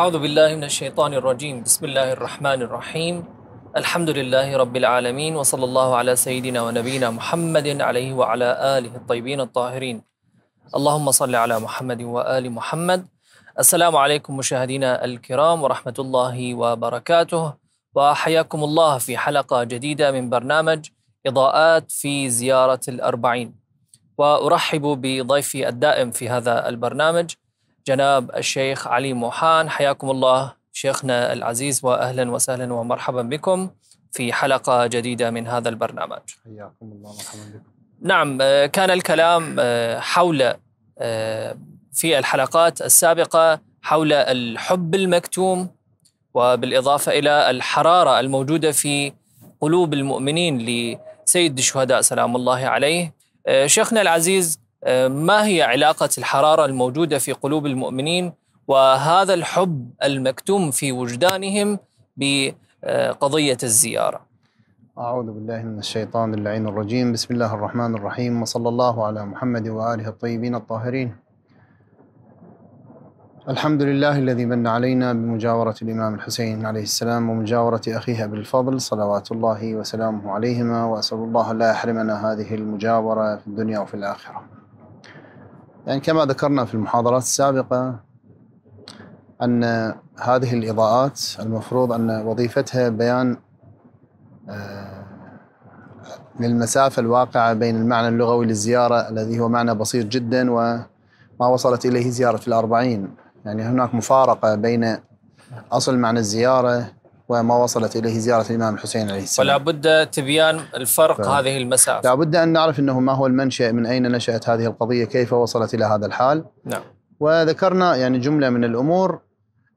أعوذ بالله من الشيطان الرجيم بسم الله الرحمن الرحيم الحمد لله رب العالمين وصلى الله على سيدنا ونبينا محمد عليه وعلى آله الطيبين الطاهرين اللهم صل على محمد وآل محمد السلام عليكم مشاهدينا الكرام ورحمة الله وبركاته وحياكم الله في حلقة جديدة من برنامج إضاءات في زيارة الأربعين وأرحب بضيفي الدائم في هذا البرنامج جناب الشيخ علي موحان حياكم الله شيخنا العزيز واهلا وسهلا ومرحبا بكم في حلقه جديده من هذا البرنامج. حياكم الله مرحبا بكم. نعم آه، كان الكلام آه، حول آه، في الحلقات السابقه حول الحب المكتوم وبالاضافه الى الحراره الموجوده في قلوب المؤمنين لسيد الشهداء سلام الله عليه. شيخنا العزيز ما هي علاقة الحرارة الموجودة في قلوب المؤمنين وهذا الحب المكتوم في وجدانهم بقضية الزيارة أعوذ بالله من الشيطان اللعين الرجيم بسم الله الرحمن الرحيم وصلى الله على محمد وآله الطيبين الطاهرين الحمد لله الذي من علينا بمجاورة الإمام الحسين عليه السلام ومجاورة أخيه بالفضل صلوات الله وسلامه عليهما وأسأل الله لا يحرمنا هذه المجاورة في الدنيا وفي الآخرة يعني كما ذكرنا في المحاضرات السابقة أن هذه الإضاءات المفروض أن وظيفتها بيان آه، للمسافة الواقعة بين المعنى اللغوي للزيارة الذي هو معنى بسيط جدا وما وصلت إليه زيارة الأربعين يعني هناك مفارقة بين أصل معنى الزيارة وما وصلت اليه زياره الامام الحسين عليه السلام. ولا بد تبيان الفرق ف... هذه المسافه. لا بد ان نعرف انه ما هو المنشا من اين نشات هذه القضيه، كيف وصلت الى هذا الحال. نعم. وذكرنا يعني جمله من الامور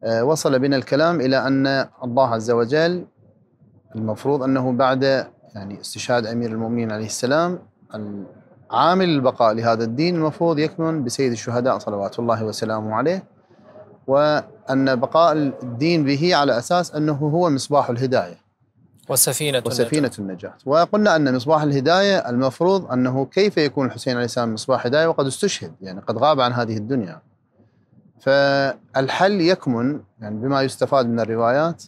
آه، وصل بنا الكلام الى ان الله عز وجل المفروض انه بعد يعني استشهاد امير المؤمنين عليه السلام عامل البقاء لهذا الدين المفروض يكمن بسيد الشهداء صلوات الله وسلامه عليه و أن بقاء الدين به على أساس أنه هو مصباح الهداية وسفينة وسفينة النجاة وقلنا أن مصباح الهداية المفروض أنه كيف يكون الحسين عليه السلام مصباح هداية وقد استشهد يعني قد غاب عن هذه الدنيا فالحل يكمن يعني بما يستفاد من الروايات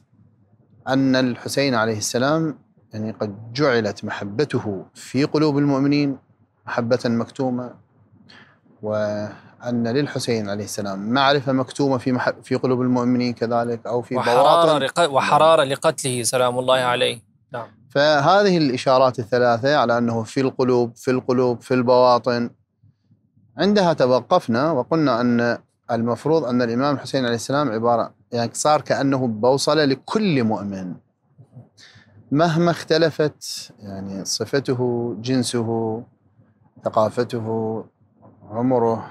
أن الحسين عليه السلام يعني قد جعلت محبته في قلوب المؤمنين محبة مكتومة و أن للحسين عليه السلام معرفة مكتومة في في قلوب المؤمنين كذلك أو في وحرارة بواطن وحرارة لقتله سلام الله عليه نعم فهذه الإشارات الثلاثة على أنه في القلوب في القلوب في البواطن عندها توقفنا وقلنا أن المفروض أن الإمام الحسين عليه السلام عبارة يعني صار كأنه بوصلة لكل مؤمن مهما اختلفت يعني صفته جنسه ثقافته عمره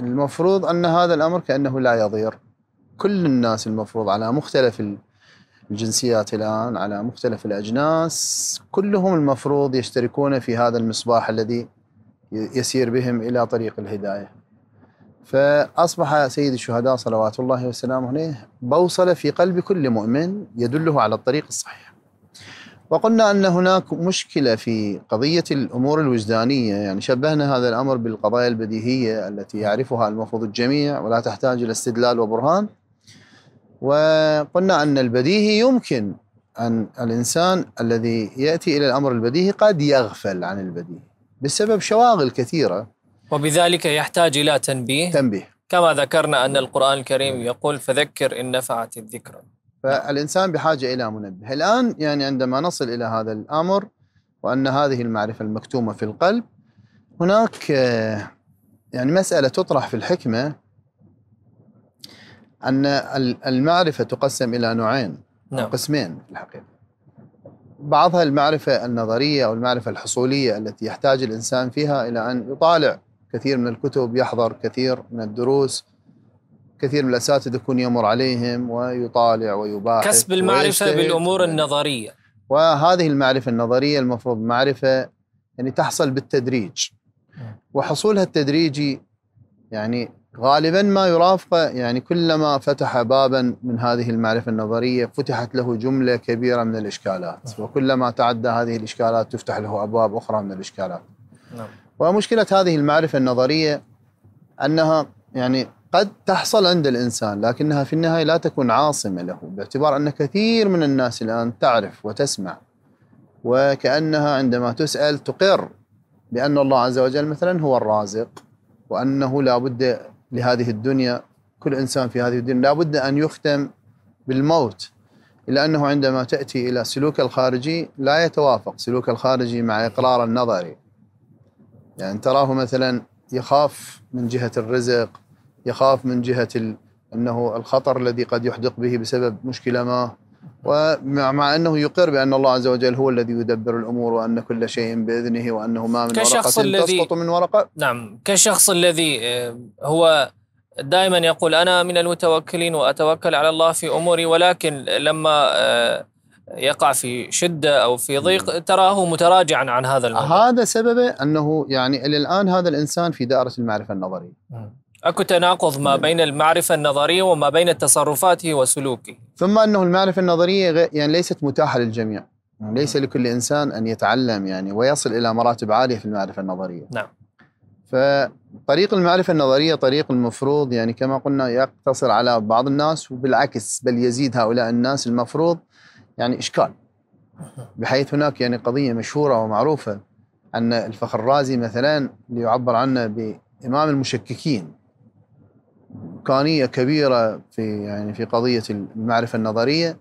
المفروض أن هذا الأمر كأنه لا يضير كل الناس المفروض على مختلف الجنسيات الآن على مختلف الأجناس كلهم المفروض يشتركون في هذا المصباح الذي يسير بهم إلى طريق الهداية فأصبح سيد الشهداء صلوات الله وسلامه عليه بوصلة في قلب كل مؤمن يدله على الطريق الصحيح وقلنا ان هناك مشكله في قضيه الامور الوجدانيه يعني شبهنا هذا الامر بالقضايا البديهيه التي يعرفها المفروض الجميع ولا تحتاج الى استدلال وبرهان وقلنا ان البديهي يمكن ان الانسان الذي ياتي الى الامر البديهي قد يغفل عن البديهي بسبب شواغل كثيره وبذلك يحتاج الى تنبيه تنبيه كما ذكرنا ان القران الكريم يقول فذكر ان نفعت الذكرى نعم. فالانسان بحاجه الى منبه، الان يعني عندما نصل الى هذا الامر وان هذه المعرفه المكتومه في القلب هناك آه، يعني مساله تطرح في الحكمه ان المعرفه تقسم الى نوعين نعم. قسمين في الحقيقه بعضها المعرفه النظريه او المعرفه الحصوليه التي يحتاج الانسان فيها الى ان يطالع كثير من الكتب يحضر كثير من الدروس كثير من الاساتذه يكون يمر عليهم ويطالع ويباحث كسب المعرفه بالامور النظريه وهذه المعرفه النظريه المفروض معرفه يعني تحصل بالتدريج وحصولها التدريجي يعني غالبا ما يرافقه يعني كلما فتح بابا من هذه المعرفه النظريه فتحت له جمله كبيره من الاشكالات نعم. وكلما تعدى هذه الاشكالات تفتح له ابواب اخرى من الاشكالات. نعم. ومشكله هذه المعرفه النظريه انها يعني قد تحصل عند الانسان لكنها في النهايه لا تكون عاصمه له باعتبار ان كثير من الناس الان تعرف وتسمع وكانها عندما تسال تقر بان الله عز وجل مثلا هو الرازق وانه لا بد لهذه الدنيا كل انسان في هذه الدنيا لا بد ان يختم بالموت الا انه عندما تاتي الى سلوك الخارجي لا يتوافق سلوك الخارجي مع اقرار النظري يعني تراه مثلا يخاف من جهه الرزق يخاف من جهه انه الخطر الذي قد يحدق به بسبب مشكله ما ومع انه يقر بان الله عز وجل هو الذي يدبر الامور وان كل شيء باذنه وانه ما من ورقه الذي تسقط من ورقه نعم كالشخص الذي آه، هو دائما يقول انا من المتوكلين واتوكل على الله في اموري ولكن لما آه، يقع في شده او في ضيق تراه متراجعا عن هذا الموضوع هذا سببه انه يعني الى الان هذا الانسان في دائره المعرفه النظريه اكو تناقض ما نعم. بين المعرفه النظريه وما بين تصرفاته وسلوكه ثم انه المعرفه النظريه يعني ليست متاحه للجميع نعم. ليس لكل انسان ان يتعلم يعني ويصل الى مراتب عاليه في المعرفه النظريه نعم فطريق المعرفه النظريه طريق المفروض يعني كما قلنا يقتصر على بعض الناس وبالعكس بل يزيد هؤلاء الناس المفروض يعني اشكال بحيث هناك يعني قضيه مشهوره ومعروفه ان الفخر الرازي مثلا ليعبر عنه بامام المشككين امكانيه كبيره في يعني في قضيه المعرفه النظريه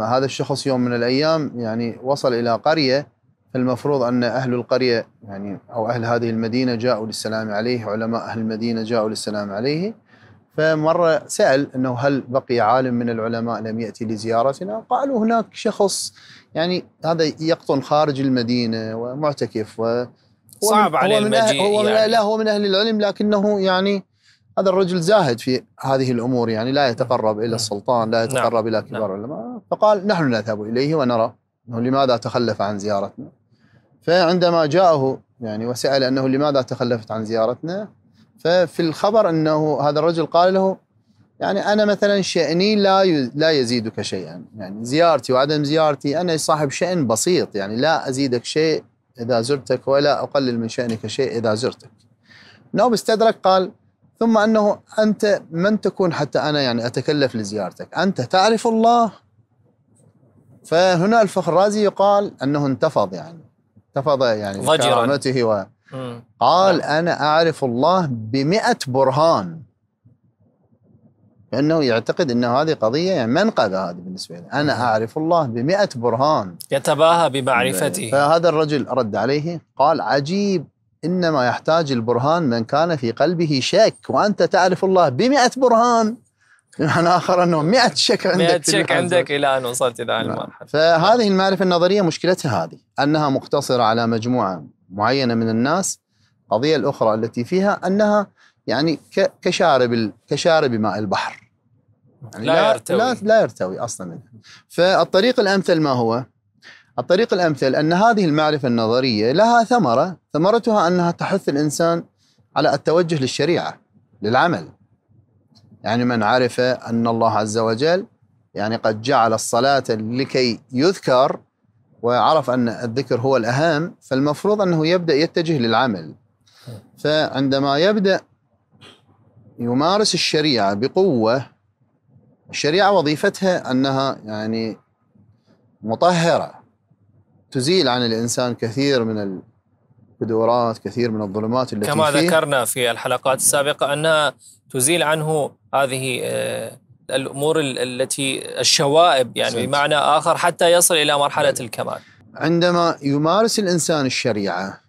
هذا الشخص يوم من الايام يعني وصل الى قريه فالمفروض ان اهل القريه يعني او اهل هذه المدينه جاءوا للسلام عليه علماء اهل المدينه جاءوا للسلام عليه فمره سال انه هل بقي عالم من العلماء لم ياتي لزيارتنا؟ قالوا هناك شخص يعني هذا يقطن خارج المدينه ومعتكف و صعب عليه المجيء هو من يعني. لا هو من اهل العلم لكنه يعني هذا الرجل زاهد في هذه الامور يعني لا يتقرب الى نعم. السلطان لا نعم. يتقرب الى نعم. كبار العلماء فقال نحن نذهب اليه ونرى انه لماذا تخلف عن زيارتنا فعندما جاءه يعني وسأل أنه لماذا تخلفت عن زيارتنا ففي الخبر أنه هذا الرجل قال له يعني أنا مثلا شأني لا لا يزيدك شيئا يعني زيارتي وعدم زيارتي أنا صاحب شأن بسيط يعني لا أزيدك شيء إذا زرتك ولا أقلل من شأنك شيء إذا زرتك نوب استدرك قال ثم انه انت من تكون حتى انا يعني اتكلف لزيارتك انت تعرف الله فهنا الفخر رازي يقال انه انتفض يعني انتفض يعني كرامته و قال نعم. انا اعرف الله بمئة برهان لانه يعتقد ان هذه قضيه يعني منقذه هذه بالنسبه له، انا اعرف الله بمئة برهان يتباهى بمعرفته فهذا الرجل رد عليه قال عجيب إنما يحتاج البرهان من كان في قلبه شك وأنت تعرف الله بمئة برهان بمعنى آخر أنه مئة شك عندك مئة شك عندك إلى أن وصلت إلى نعم. المرحلة فهذه المعرفة النظرية مشكلتها هذه أنها مقتصرة على مجموعة معينة من الناس القضية الأخرى التي فيها أنها يعني كشارب كشارب ماء البحر يعني لا, لا يرتوي لا, لا يرتوي أصلا فالطريق الأمثل ما هو؟ الطريق الامثل ان هذه المعرفه النظريه لها ثمره، ثمرتها انها تحث الانسان على التوجه للشريعه للعمل. يعني من عرف ان الله عز وجل يعني قد جعل الصلاه لكي يذكر وعرف ان الذكر هو الاهم فالمفروض انه يبدا يتجه للعمل. فعندما يبدا يمارس الشريعه بقوه الشريعه وظيفتها انها يعني مطهره تزيل عن الانسان كثير من البذورات كثير من الظلمات التي كما فيه ذكرنا في الحلقات السابقه انها تزيل عنه هذه آه، الامور التي الشوائب يعني سنت. بمعنى اخر حتى يصل الى مرحله الكمال عندما يمارس الانسان الشريعه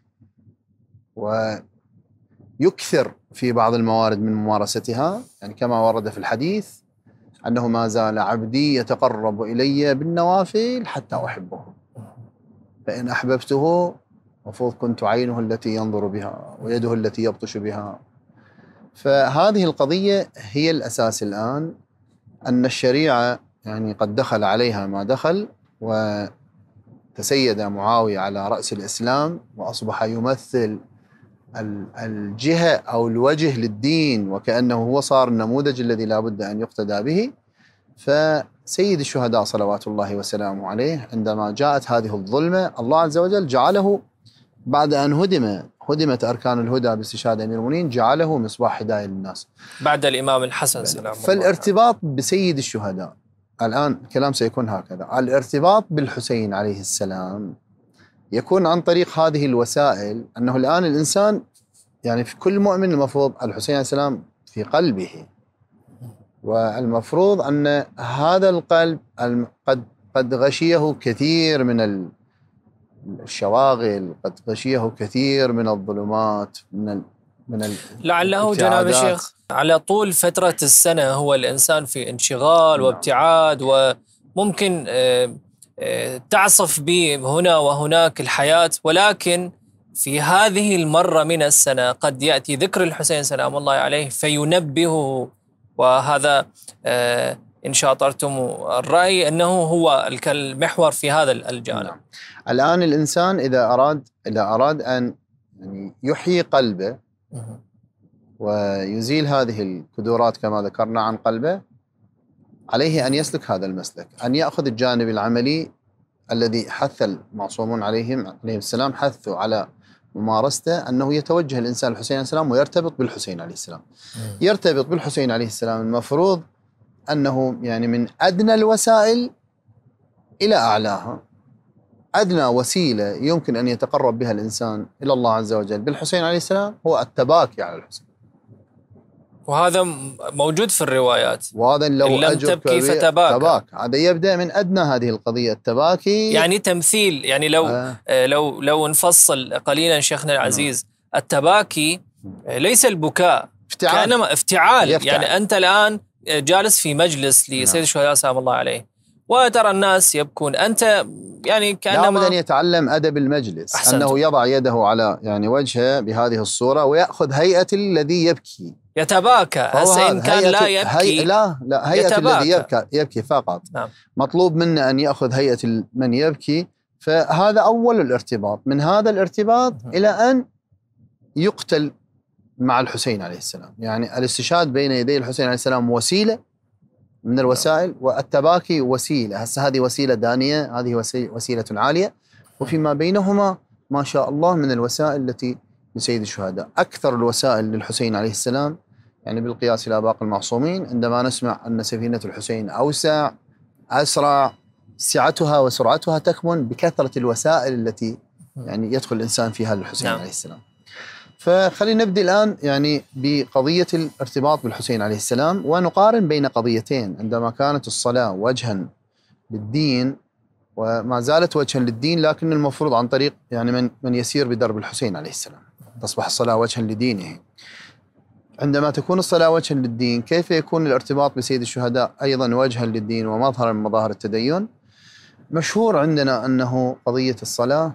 ويكثر في بعض الموارد من ممارستها يعني كما ورد في الحديث انه ما زال عبدي يتقرب الي بالنوافل حتى احبه فإن أحببته مفروض كنت عينه التي ينظر بها ويده التي يبطش بها فهذه القضية هي الأساس الآن أن الشريعة يعني قد دخل عليها ما دخل وتسيد معاوية على رأس الإسلام وأصبح يمثل الجهة أو الوجه للدين وكأنه هو صار النموذج الذي لا بد أن يقتدى به ف سيد الشهداء صلوات الله وسلامه عليه عندما جاءت هذه الظلمة الله عز وجل جعله بعد أن هدم هدمت أركان الهدى باستشهاد أمير المؤمنين جعله مصباح هداية للناس بعد الإمام الحسن سلام فالارتباط بسيد الشهداء الآن الكلام سيكون هكذا الارتباط بالحسين عليه السلام يكون عن طريق هذه الوسائل أنه الآن الإنسان يعني في كل مؤمن المفروض الحسين عليه السلام في قلبه والمفروض ان هذا القلب قد قد غشيه كثير من الشواغل قد غشيه كثير من الظلمات من من لعله جناب الشيخ على طول فترة السنة هو الإنسان في انشغال نعم. وابتعاد وممكن آه، آه، تعصف به هنا وهناك الحياة ولكن في هذه المرة من السنة قد يأتي ذكر الحسين سلام الله عليه فينبهه وهذا آه، ان شاطرتم الراي انه هو المحور في هذا الجانب. نعم. الان الانسان اذا اراد اذا اراد ان يعني يحيي قلبه ويزيل هذه الكدورات كما ذكرنا عن قلبه عليه ان يسلك هذا المسلك، ان ياخذ الجانب العملي الذي حث المعصومون عليهم عليهم السلام حثوا على ممارسته انه يتوجه الانسان للحسين عليه السلام ويرتبط بالحسين عليه السلام. يرتبط بالحسين عليه السلام المفروض انه يعني من ادنى الوسائل الى اعلاها. ادنى وسيله يمكن ان يتقرب بها الانسان الى الله عز وجل بالحسين عليه السلام هو التباكي على الحسين. وهذا موجود في الروايات وهذا لو إن لم تبكي فتباك تباك هذا يبدا من ادنى هذه القضيه التباكي يعني تمثيل يعني لو آه. آه، لو لو نفصل قليلا شيخنا العزيز آه. التباكي ليس البكاء افتعال كانما افتعال يفتعل. يعني انت الان جالس في مجلس لسيد نعم. الشهداء سلام الله عليه وترى الناس يبكون أنت يعني كأنما لابد أن يتعلم أدب المجلس أحسنت. أنه يضع يده على يعني وجهه بهذه الصورة ويأخذ هيئة الذي يبكي يتباكى هسه إن كان لا يبكي هي لا لا هيئة يتباكى. الذي يبكى يبكي فقط نعم. مطلوب منه أن يأخذ هيئة من يبكي فهذا أول الارتباط من هذا الارتباط -م. نعم. إلى أن يقتل مع الحسين عليه السلام يعني الاستشهاد بين يدي الحسين عليه السلام وسيلة من الوسائل والتباكي وسيله هسه هذه وسيله دانيه هذه وسيله عاليه وفيما بينهما ما شاء الله من الوسائل التي لسيد الشهداء أكثر الوسائل للحسين عليه السلام يعني بالقياس إلى باقي المعصومين عندما نسمع أن سفينة الحسين أوسع أسرع سعتها وسرعتها تكمن بكثرة الوسائل التي يعني يدخل الإنسان فيها للحسين نعم. عليه السلام فخلينا نبدا الان يعني بقضيه الارتباط بالحسين عليه السلام ونقارن بين قضيتين عندما كانت الصلاه وجها للدين وما زالت وجها للدين لكن المفروض عن طريق يعني من من يسير بدرب الحسين عليه السلام تصبح الصلاه وجها لدينه عندما تكون الصلاه وجها للدين كيف يكون الارتباط بسيد الشهداء ايضا وجها للدين ومظهرا من مظاهر التدين مشهور عندنا انه قضيه الصلاه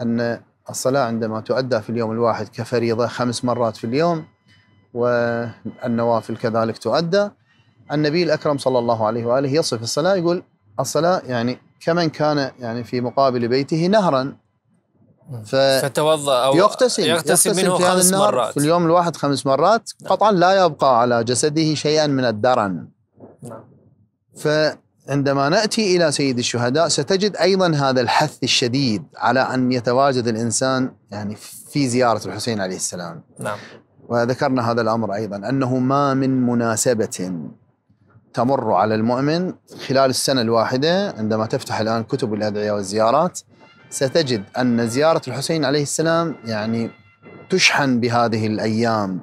ان الصلاة عندما تؤدى في اليوم الواحد كفريضة خمس مرات في اليوم والنوافل كذلك تؤدى النبي الأكرم صلى الله عليه وآله يصف الصلاة يقول الصلاة يعني كمن كان يعني في مقابل بيته نهرا ف... فتوضا او يغتسل يغتسل, يغتسل منه في هذا خمس مرات في اليوم الواحد خمس مرات نعم. قطعا لا يبقى على جسده شيئا من الدرن نعم. عندما ناتي الى سيد الشهداء ستجد ايضا هذا الحث الشديد على ان يتواجد الانسان يعني في زياره الحسين عليه السلام. نعم. وذكرنا هذا الامر ايضا انه ما من مناسبه تمر على المؤمن خلال السنه الواحده عندما تفتح الان كتب الادعيه والزيارات ستجد ان زياره الحسين عليه السلام يعني تشحن بهذه الايام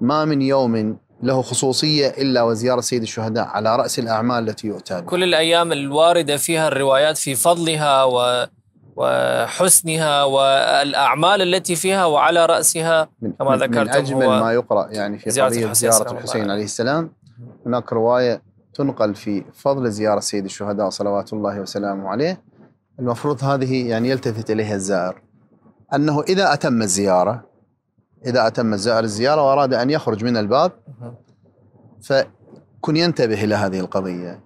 ما من يوم له خصوصية إلا وزيارة سيد الشهداء على رأس الأعمال التي يؤتى كل الأيام الواردة فيها الروايات في فضلها و وحسنها والأعمال التي فيها وعلى رأسها كما ذكرت من أجمل ما يقرأ يعني في زيارة الحسين, زيارة الحسين عليه السلام هناك رواية تنقل في فضل زيارة سيد الشهداء صلوات الله وسلامه عليه المفروض هذه يعني يلتفت إليها الزائر أنه إذا أتم الزيارة إذا أتم الزائر الزيارة وأراد أن يخرج من الباب فكن ينتبه إلى هذه القضية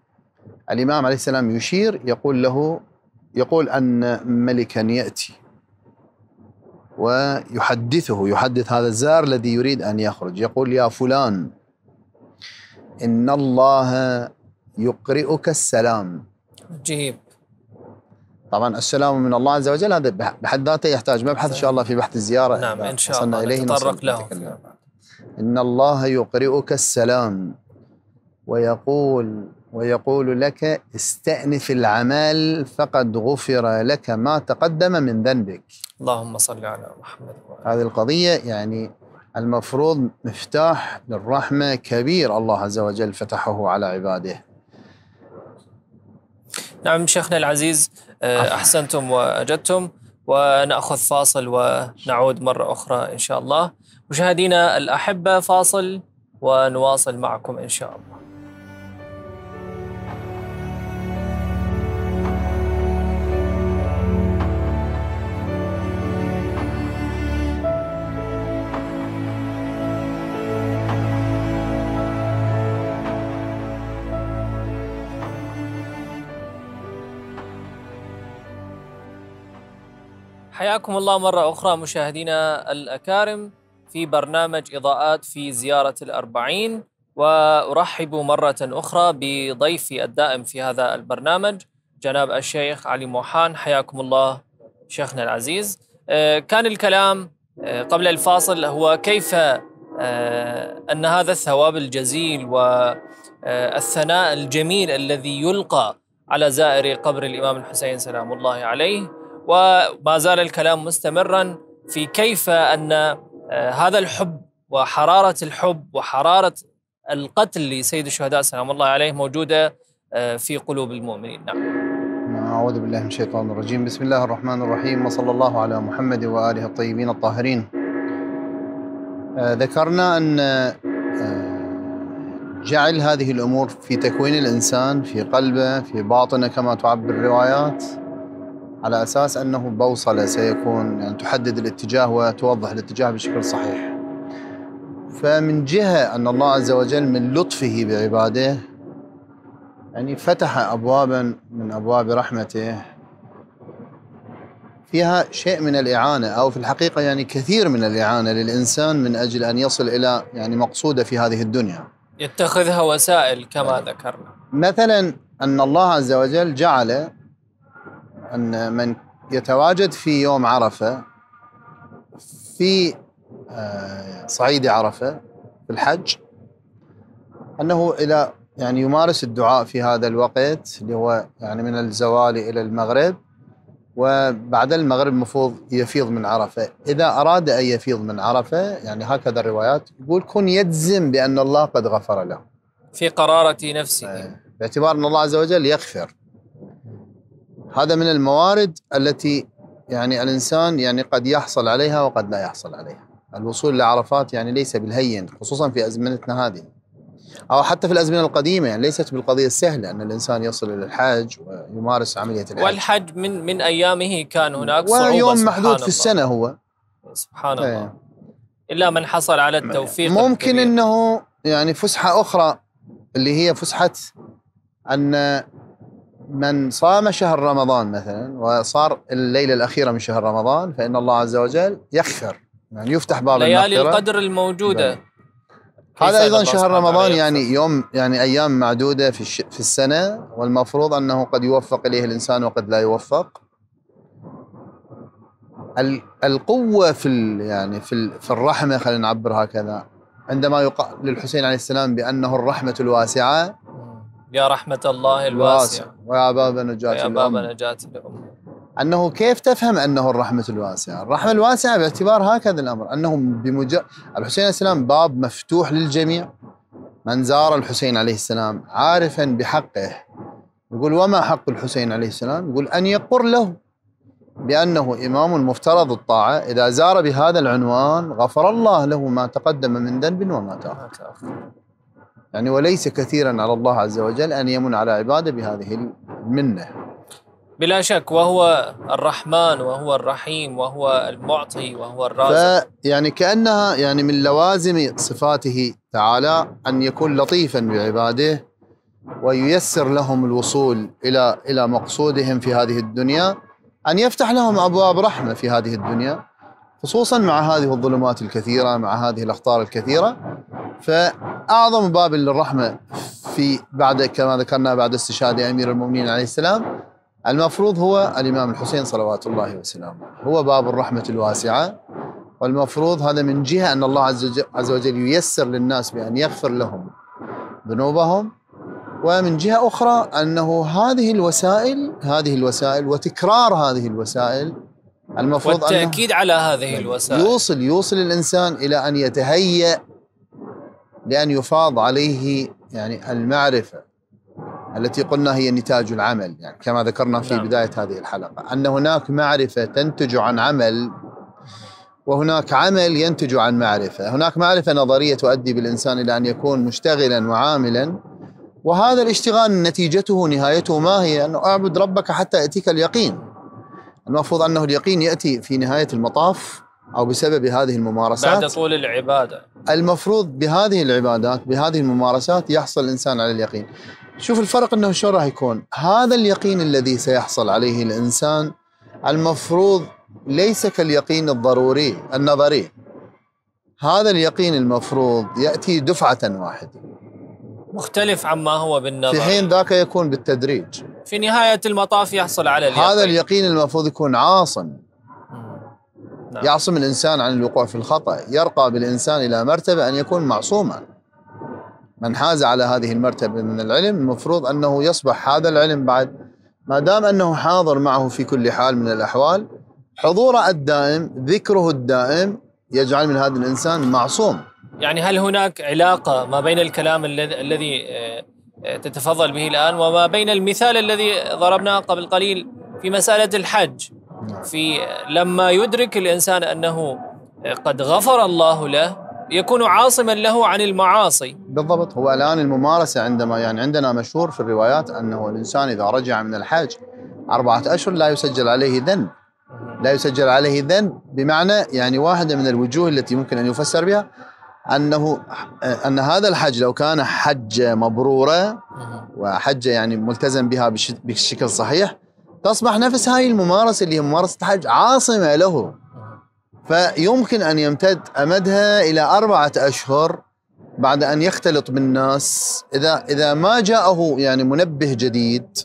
الإمام عليه السلام يشير يقول له يقول أن ملكا يأتي ويحدثه يحدث هذا الزائر الذي يريد أن يخرج يقول يا فلان إن الله يقرئك السلام عجيب طبعا السلام من الله عز وجل هذا بحد ذاته يحتاج مبحث ان شاء الله في بحث الزياره نعم ان شاء الله إليه نتطرق له ان الله يقرئك السلام ويقول ويقول لك استأنف العمل فقد غفر لك ما تقدم من ذنبك اللهم صل على محمد وعلى هذه القضية يعني المفروض مفتاح للرحمة كبير الله عز وجل فتحه على عباده نعم شيخنا العزيز آه، أحسنتم وأجدتم ونأخذ فاصل ونعود مرة أخرى إن شاء الله مشاهدينا الأحبة فاصل ونواصل معكم إن شاء الله حياكم الله مرة أخرى مشاهدينا الأكارم في برنامج إضاءات في زيارة الأربعين وأرحب مرة أخرى بضيفي الدائم في هذا البرنامج جناب الشيخ علي موحان حياكم الله شيخنا العزيز آه، كان الكلام آه، قبل الفاصل هو كيف آه، أن هذا الثواب الجزيل والثناء الجميل الذي يلقى على زائر قبر الإمام الحسين سلام الله عليه وما زال الكلام مستمرا في كيف ان آه، هذا الحب وحراره الحب وحراره القتل لسيد الشهداء سلام الله عليه موجوده آه، في قلوب المؤمنين نعم أعوذ بالله من الشيطان الرجيم بسم الله الرحمن الرحيم وصلى الله على محمد وآله الطيبين الطاهرين آه، ذكرنا أن جعل هذه الأمور في تكوين الإنسان في قلبه في باطنه كما تعبر الروايات على اساس انه بوصله سيكون يعني تحدد الاتجاه وتوضح الاتجاه بشكل صحيح. فمن جهه ان الله عز وجل من لطفه بعباده يعني فتح ابوابا من ابواب رحمته فيها شيء من الاعانه او في الحقيقه يعني كثير من الاعانه للانسان من اجل ان يصل الى يعني مقصوده في هذه الدنيا. يتخذها وسائل كما ذكرنا. مثلا ان الله عز وجل جعل ان من يتواجد في يوم عرفه في آه، صعيد عرفه في الحج انه الى يعني يمارس الدعاء في هذا الوقت اللي هو يعني من الزوال الى المغرب وبعد المغرب المفروض يفيض من عرفه، اذا اراد ان يفيض من عرفه يعني هكذا الروايات يقول كن يجزم بان الله قد غفر له. في قراره نفسه. آه، باعتبار ان الله عز وجل يغفر. هذا من الموارد التي يعني الانسان يعني قد يحصل عليها وقد لا يحصل عليها الوصول لعرفات يعني ليس بالهين خصوصا في ازمنتنا هذه او حتى في الازمنه القديمه يعني ليست بالقضيه السهله ان الانسان يصل الى الحج ويمارس عمليه الحج والحج من من ايامه كان هناك صعوبه يوم محدود في السنه هو سبحان إيه. الله الا من حصل على التوفيق ممكن الكبير. انه يعني فسحه اخرى اللي هي فسحه ان من صام شهر رمضان مثلا وصار الليلة الأخيرة من شهر رمضان فإن الله عز وجل يخر يعني يفتح باب ليالي القدر الموجودة هذا أيضا شهر رمضان يعني يوم يعني أيام معدودة في الش في السنة والمفروض أنه قد يوفق إليه الإنسان وقد لا يوفق القوة في ال يعني في ال في الرحمة خلينا نعبر هكذا عندما يقال للحسين عليه السلام بأنه الرحمة الواسعة يا رحمة الله الواسعة ويا باب نجاة يا باب نجاة الأمة أنه كيف تفهم أنه الرحمة الواسعة الرحمة الواسعة باعتبار هكذا الأمر أنه بمجرد الحسين عليه السلام باب مفتوح للجميع من زار الحسين عليه السلام عارفا بحقه يقول وما حق الحسين عليه السلام يقول أن يقر له بأنه إمام مفترض الطاعة إذا زار بهذا العنوان غفر الله له ما تقدم من ذنب وما تأخر يعني وليس كثيرا على الله عز وجل أن يمن على عباده بهذه المنة بلا شك وهو الرحمن وهو الرحيم وهو المعطي وهو الرازق يعني كأنها يعني من لوازم صفاته تعالى أن يكون لطيفا بعباده وييسر لهم الوصول إلى إلى مقصودهم في هذه الدنيا أن يفتح لهم أبواب رحمة في هذه الدنيا خصوصا مع هذه الظلمات الكثيرة مع هذه الأخطار الكثيرة فأعظم باب للرحمة في بعد كما ذكرنا بعد استشهاد أمير المؤمنين عليه السلام المفروض هو الإمام الحسين صلوات الله وسلامه هو باب الرحمة الواسعة والمفروض هذا من جهة أن الله عز وجل ييسر للناس بأن يغفر لهم ذنوبهم ومن جهة أخرى أنه هذه الوسائل هذه الوسائل وتكرار هذه الوسائل المفروض والتأكيد على هذه الوسائل يوصل يوصل الإنسان إلى أن يتهيأ لأن يفاض عليه يعني المعرفة التي قلنا هي نتاج العمل يعني كما ذكرنا في نعم. بداية هذه الحلقة أن هناك معرفة تنتج عن عمل وهناك عمل ينتج عن معرفة هناك معرفة نظرية تؤدي بالإنسان إلى أن يكون مشتغلا وعاملا وهذا الاشتغال نتيجته نهايته ما هي أن أعبد ربك حتى يأتيك اليقين المفروض أنه اليقين يأتي في نهاية المطاف او بسبب هذه الممارسات بعد طول العباده المفروض بهذه العبادات بهذه الممارسات يحصل الانسان على اليقين شوف الفرق انه شو راح يكون هذا اليقين الذي سيحصل عليه الانسان المفروض ليس كاليقين الضروري النظري هذا اليقين المفروض ياتي دفعه واحده مختلف عما هو بالنظر في حين ذاك يكون بالتدريج في نهايه المطاف يحصل على اليقين هذا اليقين المفروض يكون عاصم نعم. يعصم الإنسان عن الوقوع في الخطأ يرقى بالإنسان إلى مرتبة أن يكون معصوما من حاز على هذه المرتبة من العلم المفروض أنه يصبح هذا العلم بعد ما دام أنه حاضر معه في كل حال من الأحوال حضوره الدائم ذكره الدائم يجعل من هذا الإنسان معصوم يعني هل هناك علاقة ما بين الكلام الذي آه، آه، تتفضل به الآن وما بين المثال الذي ضربناه قبل قليل في مسألة الحج في لما يدرك الإنسان أنه قد غفر الله له يكون عاصما له عن المعاصي بالضبط هو الآن الممارسة عندما يعني عندنا مشهور في الروايات أنه الإنسان إذا رجع من الحج أربعة أشهر لا يسجل عليه ذنب لا يسجل عليه ذنب بمعنى يعني واحدة من الوجوه التي ممكن أن يفسر بها أنه أن هذا الحج لو كان حجة مبرورة وحجة يعني ملتزم بها بشكل صحيح تصبح نفس هاي الممارسة اللي هي ممارسة الحج عاصمة له فيمكن أن يمتد أمدها إلى أربعة أشهر بعد أن يختلط بالناس إذا إذا ما جاءه يعني منبه جديد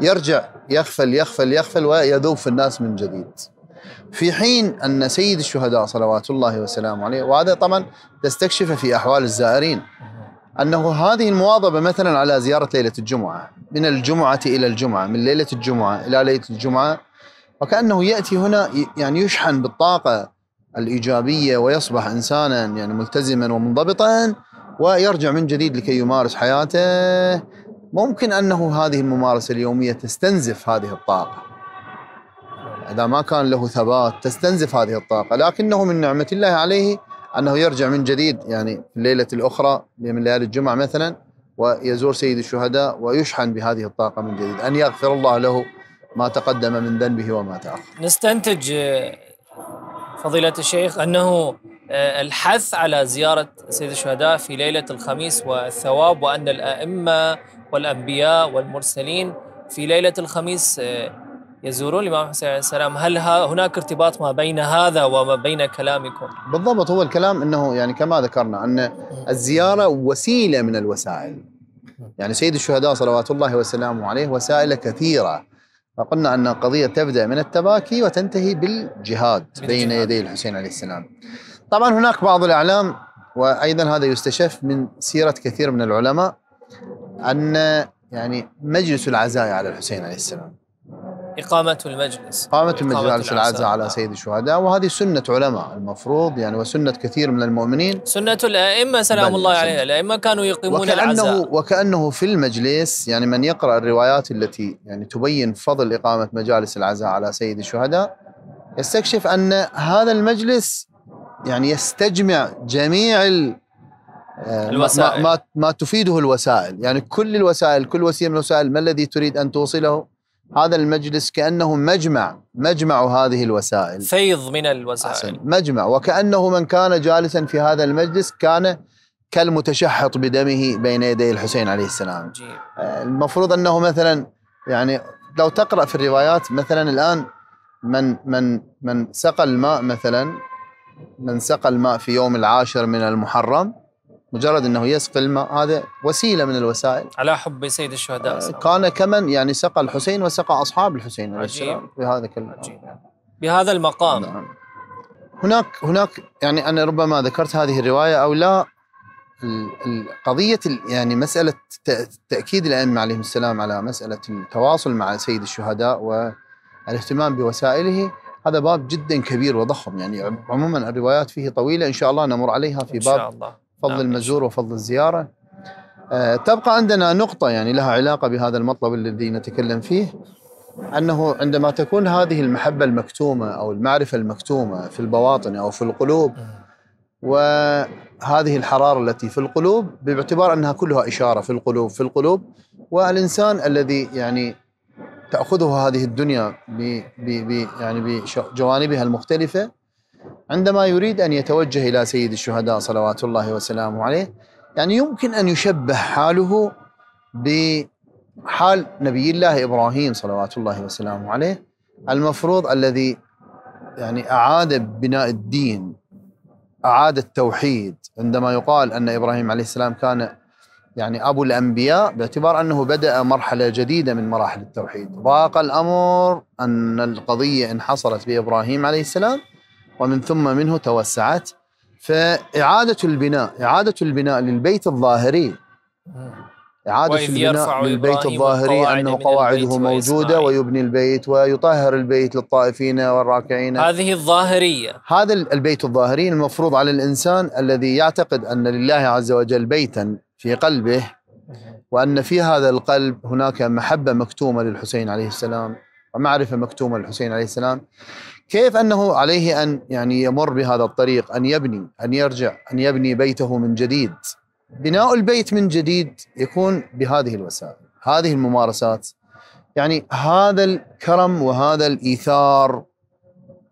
يرجع يغفل يغفل يغفل ويذوب في الناس من جديد في حين أن سيد الشهداء صلوات الله وسلامه عليه وهذا طبعا تستكشفه في أحوال الزائرين انه هذه المواظبه مثلا على زياره ليله الجمعه من الجمعه الى الجمعه من ليله الجمعه الى ليله الجمعه وكانه ياتي هنا يعني يشحن بالطاقه الايجابيه ويصبح انسانا يعني ملتزما ومنضبطا ويرجع من جديد لكي يمارس حياته ممكن انه هذه الممارسه اليوميه تستنزف هذه الطاقه اذا ما كان له ثبات تستنزف هذه الطاقه لكنه من نعمه الله عليه انه يرجع من جديد يعني في الليله الاخرى من ليالي الجمعه مثلا ويزور سيد الشهداء ويشحن بهذه الطاقه من جديد ان يغفر الله له ما تقدم من ذنبه وما تاخر. نستنتج فضيله الشيخ انه آه، الحث على زياره سيد الشهداء في ليله الخميس والثواب وان الائمه والانبياء والمرسلين في ليله الخميس آه، يزورون الإمام حسين عليه السلام هل هناك ارتباط ما بين هذا وما بين كلامكم؟ بالضبط هو الكلام أنه يعني كما ذكرنا أن الزيارة وسيلة من الوسائل يعني سيد الشهداء صلوات الله وسلامه عليه وسائل كثيرة فقلنا أن القضية تبدأ من التباكي وتنتهي بالجهاد بين يدي الحسين عليه السلام طبعا هناك بعض الإعلام وأيضا هذا يستشف من سيرة كثير من العلماء أن يعني مجلس العزاء على الحسين عليه السلام إقامة المجلس إقامة المجلس العزاء على سيد الشهداء وهذه سنة علماء المفروض يعني وسنة كثير من المؤمنين سنة الأئمة سلام الله عليه الأئمة كانوا يقيمون وكأنه العزاء وكأنه في المجلس يعني من يقرأ الروايات التي يعني تبين فضل إقامة مجالس العزاء على سيد الشهداء يستكشف أن هذا المجلس يعني يستجمع جميع آه، الوسائل ما, ما, ما تفيده الوسائل يعني كل الوسائل كل وسيله من الوسائل ما الذي تريد ان توصله هذا المجلس كأنه مجمع مجمع هذه الوسائل فيض من الوسائل أحسن. مجمع وكأنه من كان جالسا في هذا المجلس كان كالمتشحط بدمه بين يدي الحسين عليه السلام جيب. آه، المفروض أنه مثلا يعني لو تقرأ في الروايات مثلا الآن من من من سقى الماء مثلا من سقى الماء في يوم العاشر من المحرم مجرد انه يسقي الماء هذا وسيله من الوسائل على حب سيد الشهداء آه كان كمن يعني سقى الحسين وسقى اصحاب الحسين عجيب بهذا عجيب بهذا المقام نعم. هناك هناك يعني انا ربما ذكرت هذه الروايه او لا قضيه يعني مساله تاكيد الائمه عليهم السلام على مساله التواصل مع سيد الشهداء والاهتمام بوسائله هذا باب جدا كبير وضخم يعني عموما الروايات فيه طويله ان شاء الله نمر عليها في باب إن شاء الله. فضل نعم، المزور وفضل الزياره آه، تبقى عندنا نقطه يعني لها علاقه بهذا المطلب الذي نتكلم فيه انه عندما تكون هذه المحبه المكتومه او المعرفه المكتومه في البواطن او في القلوب وهذه الحراره التي في القلوب باعتبار انها كلها اشاره في القلوب في القلوب والانسان الذي يعني تاخذه هذه الدنيا ب ب ب يعني بجوانبها المختلفه عندما يريد أن يتوجه إلى سيد الشهداء صلوات الله وسلامه عليه يعني يمكن أن يشبه حاله بحال نبي الله إبراهيم صلوات الله وسلامه عليه المفروض الذي يعني أعاد بناء الدين أعاد التوحيد عندما يقال أن إبراهيم عليه السلام كان يعني أبو الأنبياء باعتبار أنه بدأ مرحلة جديدة من مراحل التوحيد ضاق الأمر أن القضية انحصرت بإبراهيم عليه السلام ومن ثم منه توسعت فإعادة البناء إعادة البناء للبيت الظاهري آه. إعادة البناء للبيت الظاهري أنه قواعده موجودة ويبني البيت ويطهر البيت للطائفين والراكعين هذه الظاهرية هذا البيت الظاهري المفروض على الإنسان الذي يعتقد أن لله عز وجل بيتا في قلبه وأن في هذا القلب هناك محبة مكتومة للحسين عليه السلام ومعرفة مكتومة للحسين عليه السلام كيف انه عليه ان يعني يمر بهذا الطريق ان يبني ان يرجع ان يبني بيته من جديد بناء البيت من جديد يكون بهذه الوسائل هذه الممارسات يعني هذا الكرم وهذا الايثار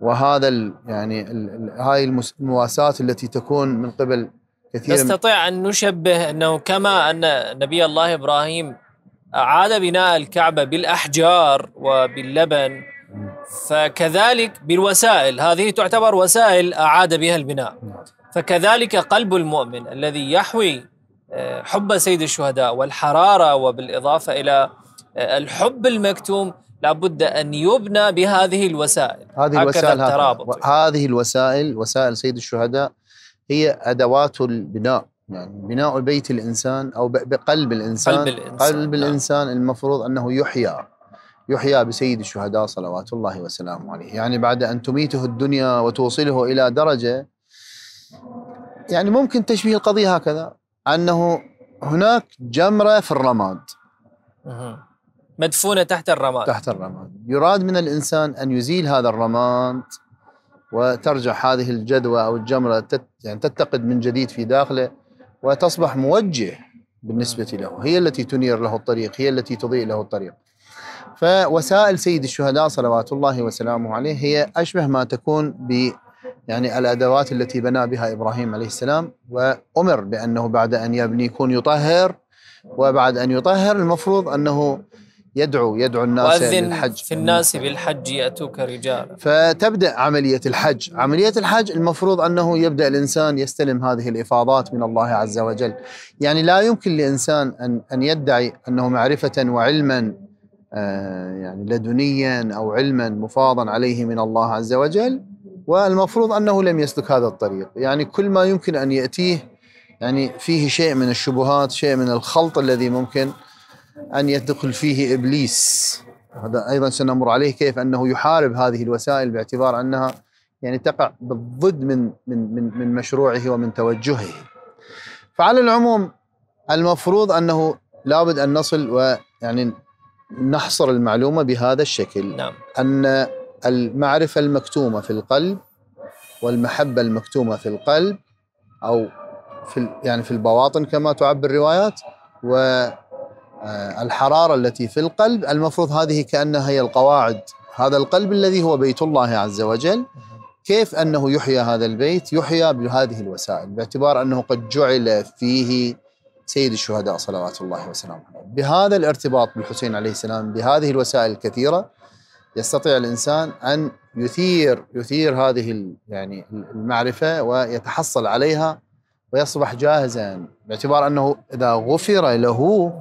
وهذا الـ يعني الـ هاي المواساة التي تكون من قبل كثير نستطيع ان نشبه انه كما ان نبي الله ابراهيم اعاد بناء الكعبه بالاحجار وباللبن فكذلك بالوسائل هذه تعتبر وسائل أعاد بها البناء فكذلك قلب المؤمن الذي يحوي آه، حب سيد الشهداء والحرارة وبالإضافة إلى آه، الحب المكتوم لابد أن يبنى بهذه الوسائل هذه الوسائل الترابط هذه الوسائل وسائل سيد الشهداء هي أدوات البناء يعني بناء بيت الإنسان أو بقلب الإنسان قلب الإنسان, قلب نعم. الإنسان المفروض أنه يحيى يحيى بسيد الشهداء صلوات الله وسلامه عليه يعني بعد أن تميته الدنيا وتوصله إلى درجة يعني ممكن تشبيه القضية هكذا أنه هناك جمرة في الرماد مدفونة تحت الرماد تحت الرماد يراد من الإنسان أن يزيل هذا الرماد وترجع هذه الجدوى أو الجمرة يعني تتقد من جديد في داخله وتصبح موجه بالنسبة له هي التي تنير له الطريق هي التي تضيء له الطريق فوسائل سيد الشهداء صلوات الله وسلامه عليه هي أشبه ما تكون ب يعني الأدوات التي بنى بها إبراهيم عليه السلام وأمر بأنه بعد أن يبني يكون يطهر وبعد أن يطهر المفروض أنه يدعو يدعو الناس للحج في الناس بالحج يأتوك رجالا فتبدأ عملية الحج عملية الحج المفروض أنه يبدأ الإنسان يستلم هذه الإفاضات من الله عز وجل يعني لا يمكن لإنسان أن, أن يدعي أنه معرفة وعلما آه، يعني لدنيا او علما مفاضا عليه من الله عز وجل والمفروض انه لم يسلك هذا الطريق، يعني كل ما يمكن ان ياتيه يعني فيه شيء من الشبهات، شيء من الخلط الذي ممكن ان يدخل فيه ابليس. هذا ايضا سنمر عليه كيف انه يحارب هذه الوسائل باعتبار انها يعني تقع بالضد من من من من مشروعه ومن توجهه. فعلى العموم المفروض انه لابد ان نصل ويعني نحصر المعلومة بهذا الشكل نعم. أن المعرفة المكتومة في القلب والمحبة المكتومة في القلب أو في يعني في البواطن كما تعبر الروايات والحرارة آه، التي في القلب المفروض هذه كأنها هي القواعد هذا القلب الذي هو بيت الله عز وجل كيف أنه يحيى هذا البيت يحيى بهذه الوسائل باعتبار أنه قد جعل فيه سيد الشهداء صلوات الله وسلامه عليه بهذا الارتباط بالحسين عليه السلام بهذه الوسائل الكثيرة يستطيع الإنسان أن يثير يثير هذه يعني المعرفة ويتحصل عليها ويصبح جاهزا باعتبار أنه إذا غفر له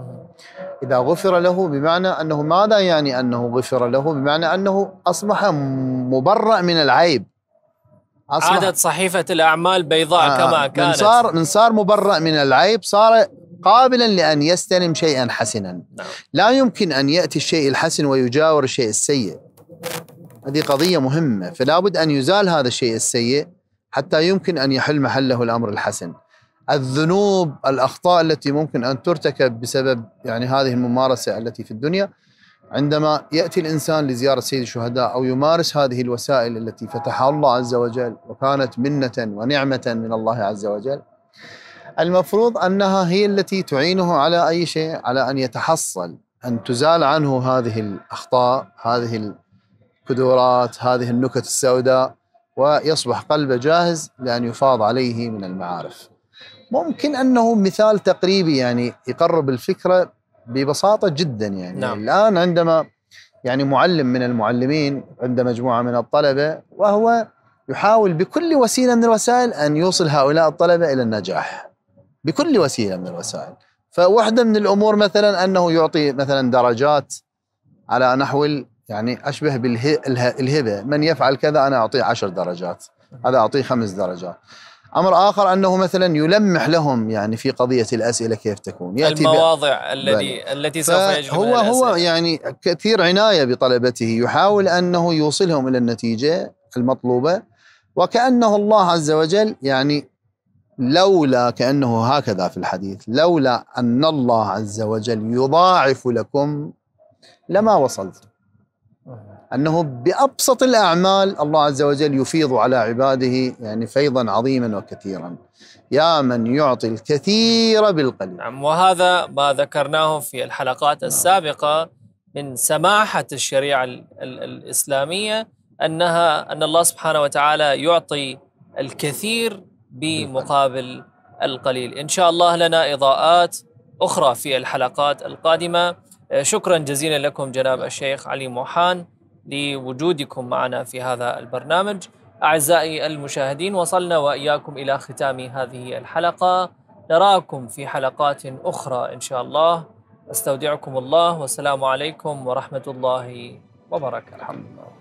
إذا غفر له بمعنى أنه ماذا يعني أنه غفر له بمعنى أنه أصبح مبرأ من العيب أصبح عادت صحيفة الأعمال بيضاء آه كما آه، كانت من صار من صار مبرأ من العيب صار قابلا لأن يستلم شيئا حسنا نعم. لا يمكن أن يأتي الشيء الحسن ويجاور الشيء السيء هذه قضية مهمة فلا بد أن يزال هذا الشيء السيء حتى يمكن أن يحل محله الأمر الحسن الذنوب الأخطاء التي ممكن أن ترتكب بسبب يعني هذه الممارسة التي في الدنيا عندما يأتي الإنسان لزيارة سيد الشهداء أو يمارس هذه الوسائل التي فتحها الله عز وجل وكانت منة ونعمة من الله عز وجل المفروض أنها هي التي تعينه على أي شيء على أن يتحصل أن تزال عنه هذه الأخطاء هذه الكدورات هذه النكت السوداء ويصبح قلبه جاهز لأن يفاض عليه من المعارف ممكن أنه مثال تقريبي يعني يقرب الفكرة ببساطة جدا يعني نعم. الآن عندما يعني معلم من المعلمين عند مجموعة من الطلبة وهو يحاول بكل وسيله من الوسائل ان يوصل هؤلاء الطلبه الى النجاح. بكل وسيله من الوسائل فواحده من الامور مثلا انه يعطي مثلا درجات على نحو يعني اشبه بالهبه من يفعل كذا انا اعطيه عشر درجات هذا اعطيه خمس درجات امر اخر انه مثلا يلمح لهم يعني في قضيه الاسئله كيف تكون ياتي المواضع التي التي سوف يجلب هو هو يعني كثير عنايه بطلبته يحاول انه يوصلهم الى النتيجه المطلوبه وكانه الله عز وجل يعني لولا كأنه هكذا في الحديث لولا أن الله عز وجل يضاعف لكم لما وصلت أنه بأبسط الأعمال الله عز وجل يفيض على عباده يعني فيضا عظيما وكثيرا يا من يعطي الكثير بالقليل نعم وهذا ما ذكرناه في الحلقات نعم. السابقة من سماحة الشريعة الإسلامية أنها أن الله سبحانه وتعالى يعطي الكثير بمقابل القليل إن شاء الله لنا إضاءات أخرى في الحلقات القادمة آه، شكرا جزيلا لكم جناب الشيخ علي موحان لوجودكم معنا في هذا البرنامج أعزائي المشاهدين وصلنا وإياكم إلى ختام هذه الحلقة نراكم في حلقات أخرى إن شاء الله أستودعكم الله والسلام عليكم ورحمة الله وبركاته الحمد لله